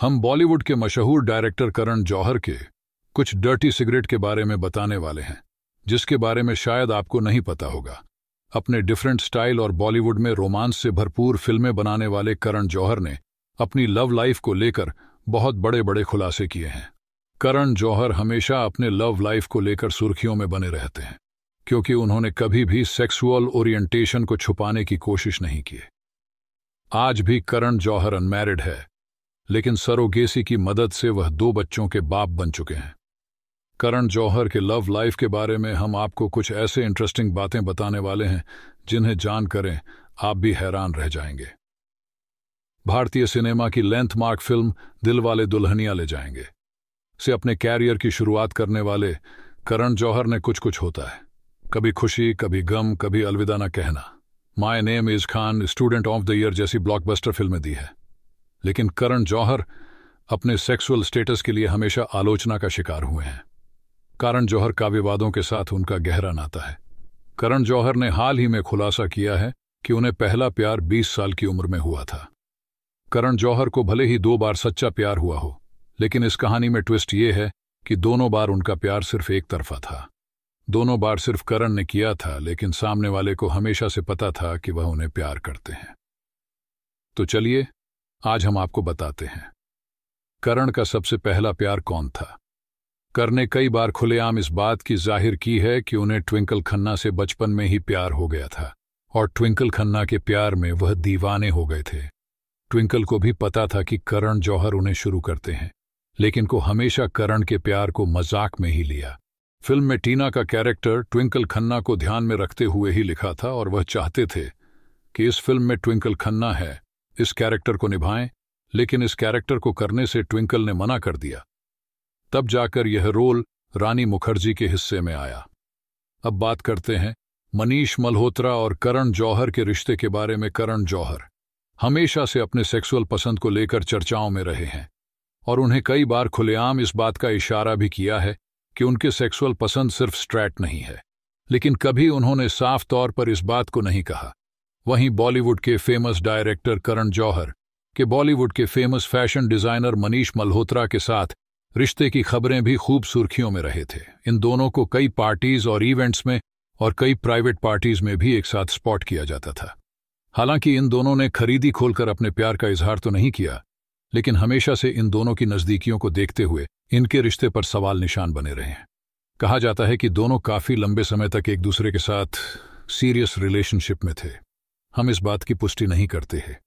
हम बॉलीवुड के मशहूर डायरेक्टर करण जौहर के कुछ डर्टी सिगरेट के बारे में बताने वाले हैं जिसके बारे में शायद आपको नहीं पता होगा अपने डिफरेंट स्टाइल और बॉलीवुड में रोमांस से भरपूर फिल्में बनाने वाले करण जौहर ने अपनी लव लाइफ को लेकर बहुत बड़े बड़े खुलासे किए हैं करण जौहर हमेशा अपने लव लाइफ को लेकर सुर्खियों में बने रहते हैं क्योंकि उन्होंने कभी भी सेक्सुअल ओरिएंटेशन को छुपाने की कोशिश नहीं की आज भी करण जौहर अनमैरिड है लेकिन सरोगेसी की मदद से वह दो बच्चों के बाप बन चुके हैं करण जौहर के लव लाइफ के बारे में हम आपको कुछ ऐसे इंटरेस्टिंग बातें बताने वाले हैं जिन्हें जान करें आप भी हैरान रह जाएंगे भारतीय सिनेमा की लेंथ मार्क फिल्म दिल वाले दुल्हनिया ले जाएंगे से अपने कैरियर की शुरुआत करने वाले करण जौहर ने कुछ कुछ होता है कभी खुशी कभी गम कभी Alvida Naa Kehna my name is Khan student of the year जैसी ब्लॉकबस्टर फिल्में दी है लेकिन करण जौहर अपने सेक्सुअल स्टेटस के लिए हमेशा आलोचना का शिकार हुए हैं करण जौहर का विवादों के साथ उनका गहरा नाता है करण जौहर ने हाल ही में खुलासा किया है कि उन्हें पहला प्यार 20 साल की उम्र में हुआ था करण जौहर को भले ही दो बार सच्चा प्यार हुआ हो लेकिन इस कहानी में ट्विस्ट ये है कि दोनों बार उनका प्यार सिर्फ एक तरफा था दोनों बार सिर्फ करण ने किया था लेकिन सामने वाले को हमेशा से पता था कि वह उन्हें प्यार करते हैं तो चलिए आज हम आपको बताते हैं करण का सबसे पहला प्यार कौन था कर ने कई बार खुलेआम इस बात की जाहिर की है कि उन्हें ट्विंकल खन्ना से बचपन में ही प्यार हो गया था और ट्विंकल खन्ना के प्यार में वह दीवाने हो गए थे ट्विंकल को भी पता था कि करण जौहर उन्हें शुरू करते हैं लेकिन को हमेशा करण के प्यार को मजाक में ही लिया फिल्म में टीना का कैरेक्टर ट्विंकल खन्ना को ध्यान में रखते हुए ही लिखा था और वह चाहते थे कि इस फिल्म में ट्विंकल खन्ना है इस कैरेक्टर को निभाएं लेकिन इस कैरेक्टर को करने से ट्विंकल ने मना कर दिया तब जाकर यह रोल रानी मुखर्जी के हिस्से में आया अब बात करते हैं मनीष मल्होत्रा और करण जौहर के रिश्ते के बारे में करण जौहर हमेशा से अपने सेक्सुअल पसंद को लेकर चर्चाओं में रहे हैं और उन्हें कई बार खुलेआम इस बात का इशारा भी किया है कि उनके सेक्सुअल पसंद सिर्फ स्ट्रैट नहीं है लेकिन कभी उन्होंने साफ तौर पर इस बात को नहीं कहा वहीं बॉलीवुड के फेमस डायरेक्टर करण जौहर के बॉलीवुड के famous fashion designer Manish Malhotra के साथ रिश्ते की खबरें भी खूब सुर्खियों में रहे थे इन दोनों को कई पार्टीज और इवेंट्स में और कई प्राइवेट पार्टीज में भी एक साथ स्पॉट किया जाता था हालांकि इन दोनों ने खरीदी खोलकर अपने प्यार का इजहार तो नहीं किया लेकिन हमेशा से इन दोनों की नजदीकियों को देखते हुए इनके रिश्ते पर सवाल निशान बने रहे हैं कहा जाता है कि दोनों काफी लंबे समय तक एक दूसरे के साथ सीरियस रिलेशनशिप में थे हम इस बात की पुष्टि नहीं करते हैं